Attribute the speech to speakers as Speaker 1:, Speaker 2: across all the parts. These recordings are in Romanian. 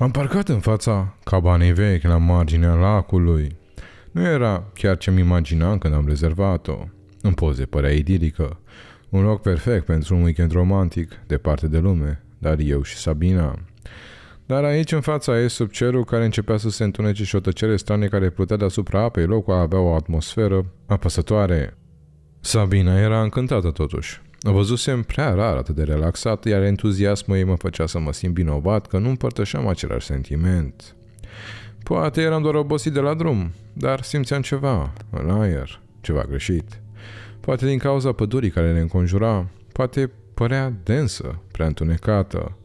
Speaker 1: Am parcat în fața cabanei vechi la marginea lacului. Nu era chiar ce-mi imaginam când am rezervat-o. În poze părea idilică. Un loc perfect pentru un weekend romantic, departe de lume, dar eu și Sabina. Dar aici, în fața ei, sub cerul care începea să se întunece și o tăcere strane care plutea deasupra apei, locul avea o atmosferă apăsătoare. Sabina era încântată totuși văzusem prea rar atât de relaxat, iar entuziasmul ei mă făcea să mă simt vinovat că nu împărtășeam același sentiment. Poate eram doar obosit de la drum, dar simțeam ceva în aer, ceva greșit. Poate din cauza pădurii care ne înconjura, poate părea densă, prea întunecată.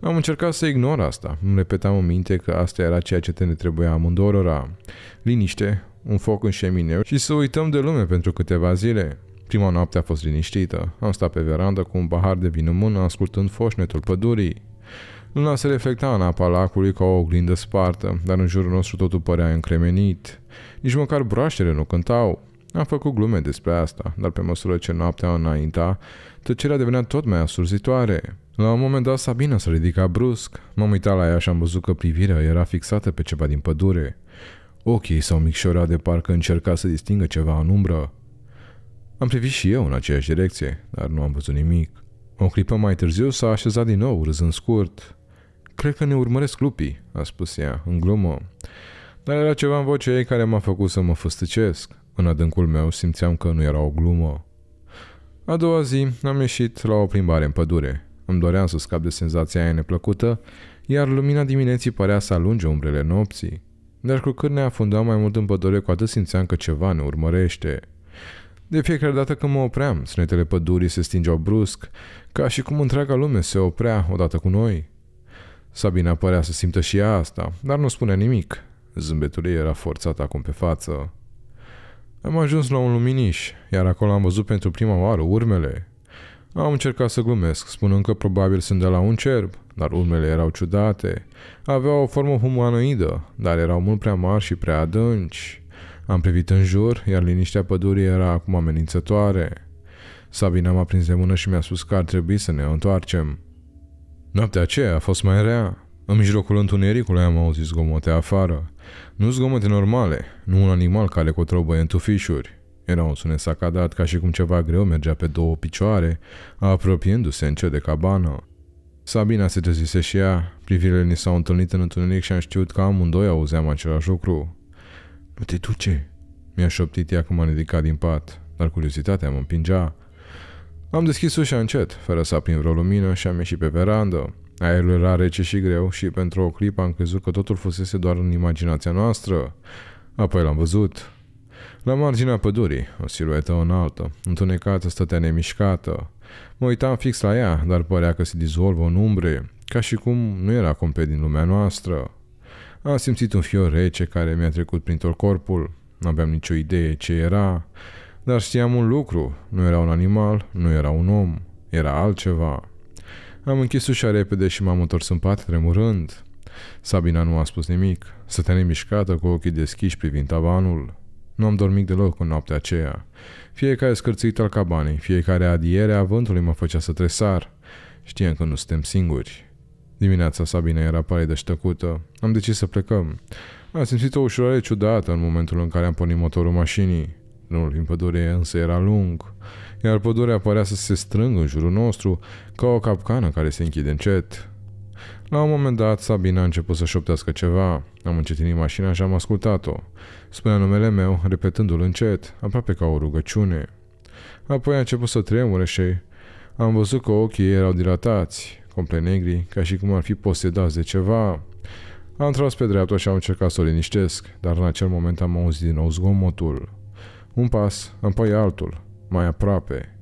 Speaker 1: Am încercat să ignor asta. Îmi repetam în minte că asta era ceea ce te ne trebuia amândorora. Liniște, un foc în șemineu și să uităm de lume pentru câteva zile. Prima noapte a fost liniștită. Am stat pe verandă cu un pahar de vin în mână, ascultând foșnetul pădurii. Luna se reflecta în apa lacului ca o oglindă spartă, dar în jurul nostru totul părea încremenit. Nici măcar broaștele nu cântau. Am făcut glume despre asta, dar pe măsură ce noaptea înainta, tăcerea devenea tot mai asurzitoare. La un moment dat Sabina a ridicat brusc. M-am uitat la ea și am văzut că privirea era fixată pe ceva din pădure. Ochii s-au micșorat de parcă încerca să distingă ceva în umbră. Am privit și eu în aceeași direcție, dar nu am văzut nimic. O clipă mai târziu s-a așezat din nou, râzând scurt. Cred că ne urmăresc lupii, a spus ea, în glumă. Dar era ceva în vocea ei care m-a făcut să mă făstăcesc. În adâncul meu simțeam că nu era o glumă. A doua zi am ieșit la o plimbare în pădure. Îmi doream să scap de senzația aia neplăcută, iar lumina dimineții părea să alunge umbrele nopții. Dar cu cât ne afundam mai mult în pădure, cu atât simțeam că ceva ne urmărește – de fiecare dată când mă opream, sunetele pădurii se stingeau brusc, ca și cum întreaga lume se oprea odată cu noi. Sabina părea să simtă și ea asta, dar nu spunea nimic. Zâmbetul ei era forțat acum pe față. Am ajuns la un luminiș, iar acolo am văzut pentru prima oară urmele. Am încercat să glumesc, spunând că probabil sunt de la un cerb, dar urmele erau ciudate. Aveau o formă humanoidă, dar erau mult prea mari și prea adânci. Am privit în jur, iar liniștea pădurii era acum amenințătoare. Sabina m-a prins de mână și mi-a spus că ar trebui să ne întoarcem. Noaptea aceea a fost mai rea. În mijlocul întunericului am auzit zgomote afară. Nu zgomote normale, nu un animal care cotrobăie în tufișuri. Era un sunet sacadat ca și cum ceva greu mergea pe două picioare, apropiindu-se încet de cabană. Sabina se trezise și ea, privirile ni s-au întâlnit în întuneric și am știut că amândoi auzeam același lucru. Mă te duce? Mi-a șoptit ea cum m-a ridicat din pat, dar curiozitatea mă împingea. Am deschis ușa încet, fără să aprind vreo lumină și am ieșit pe verandă. Aerul era rece și greu și pentru o clipă am crezut că totul fusese doar în imaginația noastră. Apoi l-am văzut. La marginea pădurii, o siluetă înaltă, întunecată, stătea nemișcată. Mă uitam fix la ea, dar părea că se dizolvă în umbre, ca și cum nu era complet din lumea noastră. Am simțit un fior rece care mi-a trecut prin tot corpul, nu aveam nicio idee ce era, dar știam un lucru, nu era un animal, nu era un om, era altceva. Am închis ușa repede și m-am întors în pat tremurând. Sabina nu a spus nimic, stătea nemișcată cu ochii deschiși privind tavanul. Nu am dormit deloc în noaptea aceea. Fiecare scârțit al cabanei, fiecare adiere a vântului mă făcea să tresar. Știam că nu suntem singuri. Dimineața Sabina era palidă și ștăcută. Am decis să plecăm. Am simțit o ușurare ciudată în momentul în care am pornit motorul mașinii. Drumul prin pădure însă era lung, iar pădurea părea să se strângă în jurul nostru ca o capcană care se închide încet. La un moment dat, Sabina a început să șoptească ceva. Am încetinit mașina și am ascultat-o. Spunea numele meu, repetându-l încet, aproape ca o rugăciune. Apoi a început să tremure și am văzut că ochii erau dilatați, complet negri, ca și cum ar fi posedați de ceva. Am tras pe dreapta și am încercat să o liniștesc, dar în acel moment am auzit din nou zgomotul. Un pas, apoi altul, mai aproape.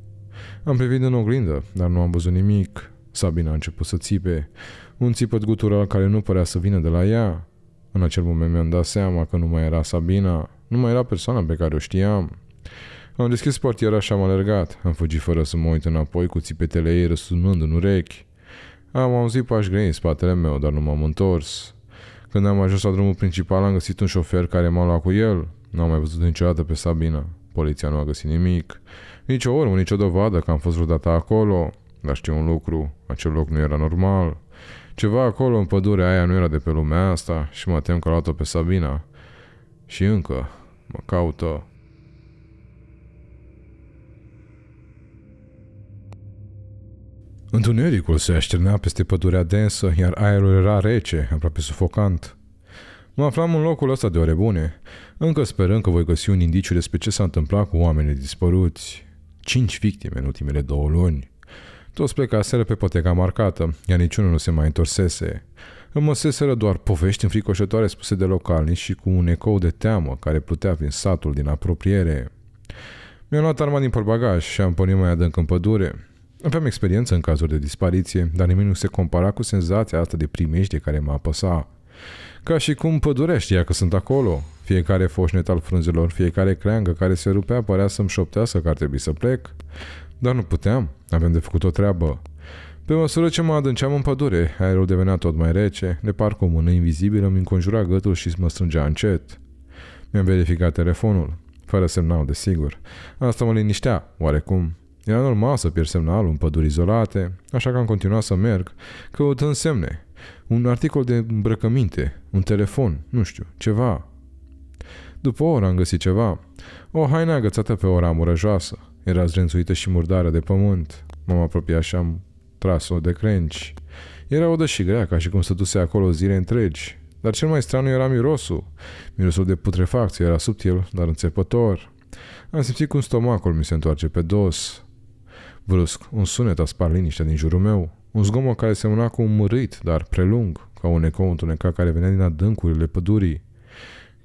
Speaker 1: Am privit în oglindă, dar nu am văzut nimic. Sabina a început să țipe, un țipăt gutural care nu părea să vină de la ea. În acel moment mi-am dat seama că nu mai era Sabina, nu mai era persoana pe care o știam. Am deschis portiera și am alergat. Am fugit fără să mă uit înapoi cu țipetele ei răsunând în urechi. Am auzit pași grei în spatele meu, dar nu m-am întors. Când am ajuns la drumul principal, am găsit un șofer care m-a luat cu el. Nu am mai văzut niciodată pe Sabina. Poliția nu a găsit nimic. Nici o urmă, nicio dovadă că am fost vreodată acolo. Dar știu un lucru, acel loc nu era normal. Ceva acolo în pădurea aia nu era de pe lumea asta și mă tem că a luat-o pe Sabina. Și încă mă caută Întunericul se așternea peste pădurea densă, iar aerul era rece, aproape sufocant. Mă aflam în locul ăsta de ore bune, încă sperând că voi găsi un indiciu despre ce s-a întâmplat cu oamenii dispăruți. Cinci victime în ultimele două luni. Toți plecaseră pe poteca marcată, iar niciunul nu se mai întorsese. Rămăseseră doar povești înfricoșătoare spuse de localnici și cu un ecou de teamă care plutea prin satul din apropiere. Mi-am luat arma din portbagaj și am pornit mai adânc în pădure. Aveam experiență în cazuri de dispariție, dar nimic nu se compara cu senzația asta de primejdie care mă apăsa. Ca și cum pădurea știa că sunt acolo. Fiecare foșnet al frunzelor, fiecare creangă care se rupea părea să-mi șoptească că ar trebui să plec. Dar nu puteam, aveam de făcut o treabă. Pe măsură ce mă adânceam în pădure, aerul devenea tot mai rece, de parcă o mână invizibilă îmi înconjura gâtul și mă strângea încet. Mi-am verificat telefonul, fără semnal, desigur. Asta mă liniștea, oarecum. Era normal să pierd semnalul în păduri izolate, așa că am continuat să merg, căutând semne. Un articol de îmbrăcăminte, un telefon, nu știu, ceva. După o oră am găsit ceva. O haină agățată pe o ramură joasă. Era zrențuită și murdară de pământ. M-am apropiat și am tras-o de crenci. Era odă și grea, ca și cum duse acolo zile întregi. Dar cel mai straniu era mirosul. Mirosul de putrefacție era subtil, dar înțepător. Am simțit cum stomacul mi se întoarce pe dos. Brusc, un sunet a spart liniștea din jurul meu, un zgomot care semăna cu un mărit, dar prelung, ca un ecou întunecat care venea din adâncurile pădurii.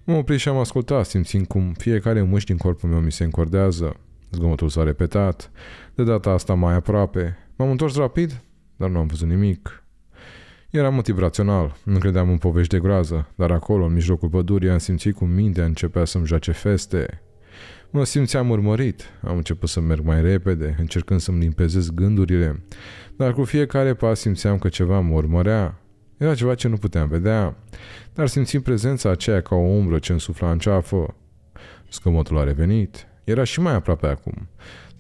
Speaker 1: Mă opri și am ascultat, simțind cum fiecare mâș din corpul meu mi se încordează. Zgomotul s-a repetat, de data asta mai aproape. M-am întors rapid, dar nu am văzut nimic. Era motiv rațional, nu credeam în povești de groază, dar acolo, în mijlocul pădurii, am simțit cum mintea începea să-mi joace feste. Mă simțeam urmărit. Am început să merg mai repede, încercând să-mi limpezez gândurile. Dar cu fiecare pas simțeam că ceva mă urmărea. Era ceva ce nu puteam vedea, dar simțim prezența aceea ca o umbră ce însufla în ceafă. Scămotul a revenit. Era și mai aproape acum.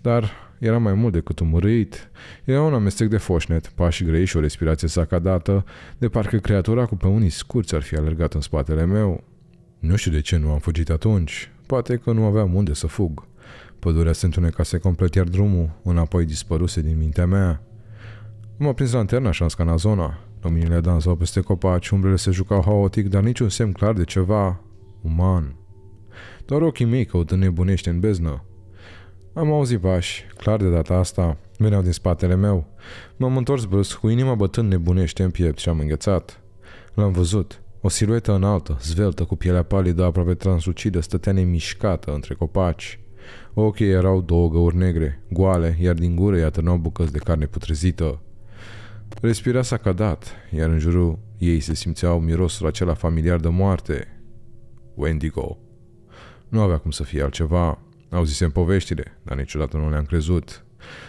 Speaker 1: Dar era mai mult decât umărit. Era un amestec de foșnet, pași grei și o respirație sacadată, de parcă creatura cu pe unii scurți ar fi alergat în spatele meu. Nu știu de ce nu am fugit atunci poate că nu aveam unde să fug. Pădurea se întunecase complet, iar drumul înapoi dispăruse din mintea mea. M-a prins lanterna și am scanat zona. Luminile dansau peste copaci, umbrele se jucau haotic, dar niciun semn clar de ceva uman. Doar ochii mei căută nebunește în beznă. Am auzit pași, clar de data asta, veneau din spatele meu. M-am întors brusc, cu inima bătând nebunește în piept și am înghețat. L-am văzut. O siluetă înaltă, zveltă, cu pielea palidă, aproape translucidă, stătea nemișcată între copaci. Ochii erau două găuri negre, goale, iar din gură i atârnau bucăți de carne putrezită. Respira cadat iar în jurul ei se simțeau mirosul acela familiar de moarte. Wendigo. Nu avea cum să fie altceva. Auzisem poveștile, dar niciodată nu le-am crezut.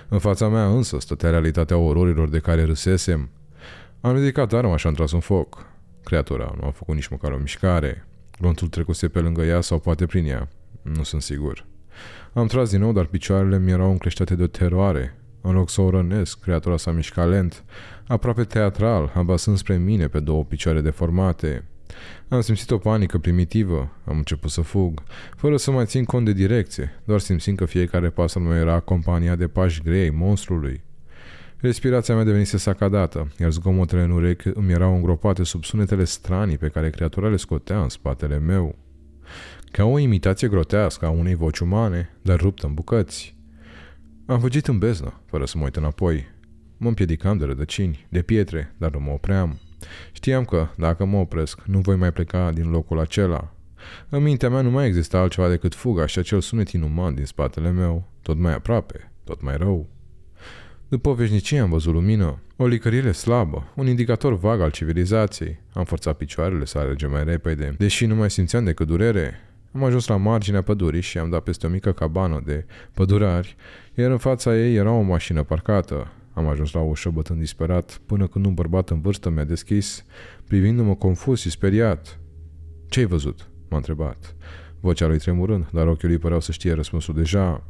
Speaker 1: În fața mea însă stătea realitatea ororilor de care râsesem. Am ridicat arma și am tras un foc. Creatura nu a făcut nici măcar o mișcare. Glonțul trecuse pe lângă ea sau poate prin ea. Nu sunt sigur. Am tras din nou, dar picioarele mi erau încleștate de o teroare. În loc să o rănesc, creatura s-a mișcat lent, aproape teatral, abasând spre mine pe două picioare deformate. Am simțit o panică primitivă, am început să fug, fără să mai țin cont de direcție, doar simțind că fiecare pas al meu era compania de pași grei monstrului. Respirația mea devenise sacadată, iar zgomotele în urechi îmi erau îngropate sub sunetele stranii pe care creatura le scotea în spatele meu. Ca o imitație grotească a unei voci umane, dar ruptă în bucăți. Am fugit în beznă, fără să mă uit înapoi. Mă împiedicam de rădăcini, de pietre, dar nu mă opream. Știam că, dacă mă opresc, nu voi mai pleca din locul acela. În mintea mea nu mai exista altceva decât fuga și acel sunet inuman din spatele meu, tot mai aproape, tot mai rău. După veșnicie am văzut lumină, o licărire slabă, un indicator vag al civilizației. Am forțat picioarele să alerge mai repede, deși nu mai simțeam decât durere. Am ajuns la marginea pădurii și am dat peste o mică cabană de pădurari, iar în fața ei era o mașină parcată. Am ajuns la ușă bătând disperat, până când un bărbat în vârstă mi-a deschis, privindu-mă confuz și speriat. Ce-ai văzut?" m-a întrebat. Vocea lui tremurând, dar ochiul lui păreau să știe răspunsul deja.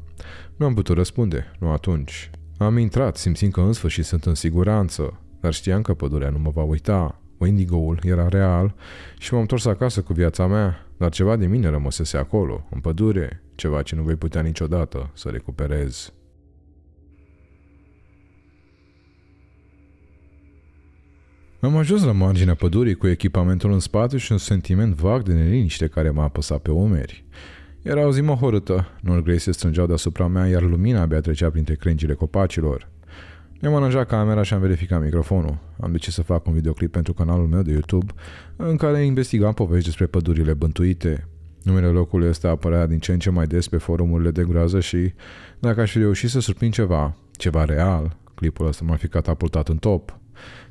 Speaker 1: Nu am putut răspunde, nu atunci. Am intrat, simțind că în sfârșit sunt în siguranță, dar știam că pădurea nu mă va uita. Windigo-ul era real și m-am întors acasă cu viața mea, dar ceva de mine rămăsese acolo, în pădure, ceva ce nu voi putea niciodată să recuperez. Am ajuns la marginea pădurii cu echipamentul în spate și un sentiment vag de neliniște care m-a apăsat pe umeri. Era o zi mohorâtă, norgrei se strângeau deasupra mea, iar lumina abia trecea printre crengile copacilor. Mi-am aranjat camera și am verificat microfonul. Am decis să fac un videoclip pentru canalul meu de YouTube în care investigam povești despre pădurile bântuite. Numele locului ăsta apărea din ce în ce mai des pe forumurile de groază și, dacă aș fi reușit să surprind ceva, ceva real, clipul ăsta m-ar fi catapultat în top.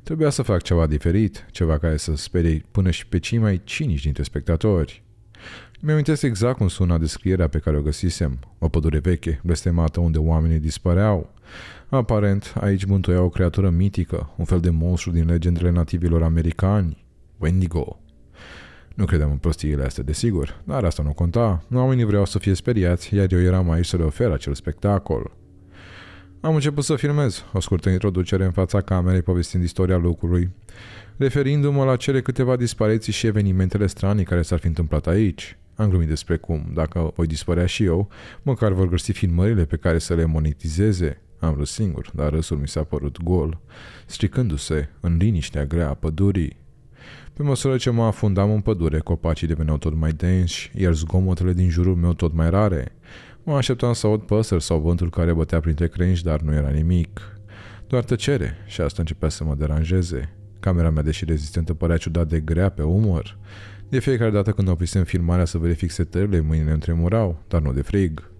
Speaker 1: Trebuia să fac ceva diferit, ceva care să sperie până și pe cei mai cinici dintre spectatori. Mi-amintesc exact cum suna descrierea pe care o găsisem. O pădure veche, blestemată, unde oamenii dispăreau. Aparent, aici mântuia o creatură mitică, un fel de monstru din legendele nativilor americani, Wendigo. Nu credeam în prostiile astea, desigur, dar asta nu conta. Oamenii vreau să fie speriați, iar eu eram aici să le ofer acel spectacol. Am început să filmez o scurtă introducere în fața camerei povestind istoria lucrului, referindu-mă la cele câteva dispariții și evenimentele stranii care s-ar fi întâmplat aici. Am glumit despre cum, dacă voi dispărea și eu, măcar vor găsi filmările pe care să le monetizeze. Am râs singur, dar râsul mi s-a părut gol, stricându-se în liniștea grea a pădurii. Pe măsură ce mă afundam în pădure, copacii deveneau tot mai densi, iar zgomotele din jurul meu tot mai rare. Mă așteptam să aud păsări sau vântul care bătea printre crengi, dar nu era nimic. Doar tăcere și asta începea să mă deranjeze. Camera mea, deși rezistentă, părea ciudat de grea pe umăr. De fiecare dată când oprisem filmarea să verific setările, mâinile îmi tremurau, dar nu de frig.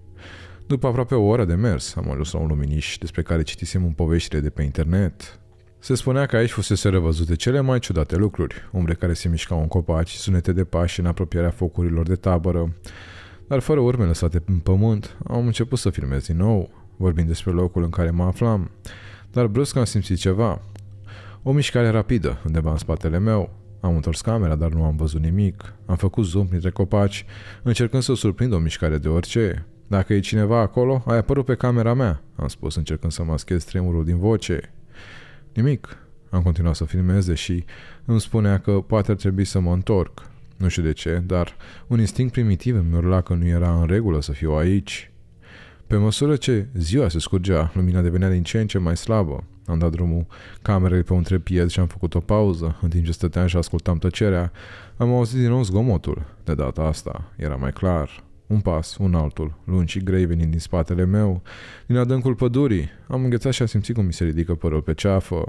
Speaker 1: După aproape o oră de mers, am ajuns la un luminiș despre care citisem un poveștire de pe internet. Se spunea că aici fusese revăzute cele mai ciudate lucruri, umbre care se mișcau în copaci, sunete de pași în apropierea focurilor de tabără, dar fără urme lăsate în pământ, am început să filmez din nou, vorbind despre locul în care mă aflam, dar brusc am simțit ceva. O mișcare rapidă undeva în spatele meu, am întors camera, dar nu am văzut nimic. Am făcut zoom printre copaci, încercând să o surprind o mișcare de orice. Dacă e cineva acolo, ai apărut pe camera mea, am spus încercând să maschez tremurul din voce. Nimic. Am continuat să filmez, deși îmi spunea că poate ar trebui să mă întorc. Nu știu de ce, dar un instinct primitiv îmi urla că nu era în regulă să fiu aici. Pe măsură ce ziua se scurgea, lumina devenea din ce în ce mai slabă. Am dat drumul camerei pe un trepied și am făcut o pauză. În timp ce stăteam și ascultam tăcerea, am auzit din nou zgomotul. De data asta era mai clar. Un pas, un altul, lungi și grei venind din spatele meu, din adâncul pădurii. Am înghețat și am simțit cum mi se ridică părul pe ceafă.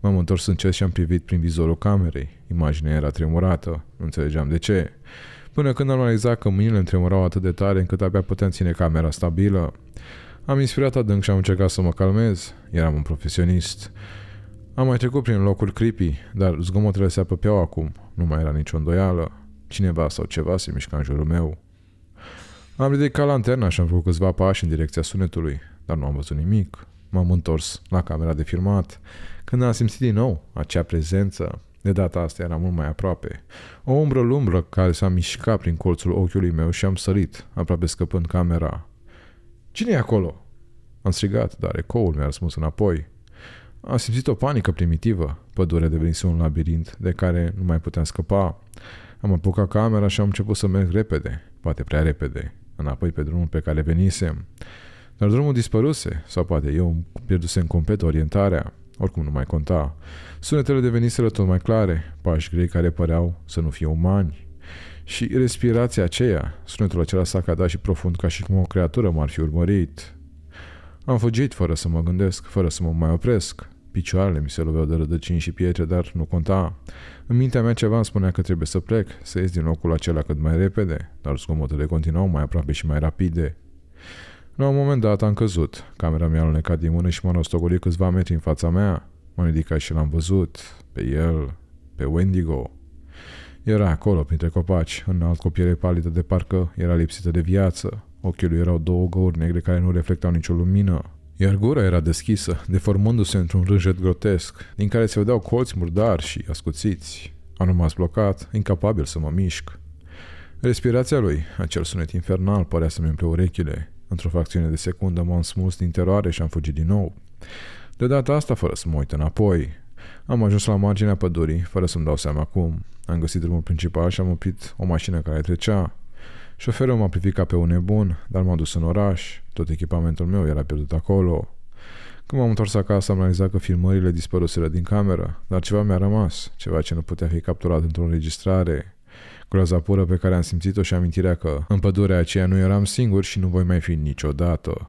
Speaker 1: M-am întors încet și am privit prin vizorul camerei. Imaginea era tremurată. Nu înțelegeam de ce până când am realizat că mâinile îmi tremurau atât de tare încât abia puteam ține camera stabilă. Am inspirat adânc și am încercat să mă calmez. Eram un profesionist. Am mai trecut prin locuri creepy, dar zgomotele se apăpeau acum. Nu mai era nicio îndoială. Cineva sau ceva se mișca în jurul meu. Am ridicat lanterna și am făcut câțiva pași în direcția sunetului, dar nu am văzut nimic. M-am întors la camera de filmat, când am simțit din nou acea prezență. De data asta era mult mai aproape. O umbră lumbră care s-a mișcat prin colțul ochiului meu și am sărit, aproape scăpând camera. Cine e acolo?" Am strigat, dar ecoul mi-a răspuns înapoi. Am simțit o panică primitivă. Pădurea devenise un labirint de care nu mai puteam scăpa. Am apucat camera și am început să merg repede, poate prea repede, înapoi pe drumul pe care venisem. Dar drumul dispăruse, sau poate eu pierdusem complet orientarea. Oricum nu mai conta. Sunetele deveniseră tot mai clare, pași grei care păreau să nu fie umani. Și respirația aceea, sunetul acela s-a cadat și profund ca și cum o creatură m-ar fi urmărit. Am fugit fără să mă gândesc, fără să mă mai opresc. Picioarele mi se loveau de rădăcini și pietre, dar nu conta. În mintea mea ceva îmi spunea că trebuie să plec, să ies din locul acela cât mai repede, dar zgomotele continuau mai aproape și mai rapide. La un moment dat am căzut. Camera mi-a alunecat din mână și m-a rostogolit câțiva metri în fața mea. m a ridicat și l-am văzut. Pe el. Pe Wendigo. Era acolo, printre copaci, în alt copiere palidă de parcă era lipsită de viață. Ochii lui erau două găuri negre care nu reflectau nicio lumină. Iar gura era deschisă, deformându-se într-un rânjet grotesc, din care se vedeau colți murdari și ascuțiți. Am rămas blocat, incapabil să mă mișc. Respirația lui, acel sunet infernal, părea să-mi umple urechile. Într-o fracțiune de secundă m-am smuls din teroare și am fugit din nou. De data asta fără să mă uit înapoi. Am ajuns la marginea pădurii, fără să-mi dau seama cum. Am găsit drumul principal și am oprit o mașină care trecea. Șoferul m-a privit ca pe un nebun, dar m-a dus în oraș. Tot echipamentul meu era pierdut acolo. Când m-am întors acasă, am analizat că filmările dispăruseră din cameră, dar ceva mi-a rămas, ceva ce nu putea fi capturat într-o înregistrare groaza pură pe care am simțit-o și amintirea că în pădurea aceea nu eram singur și nu voi mai fi niciodată.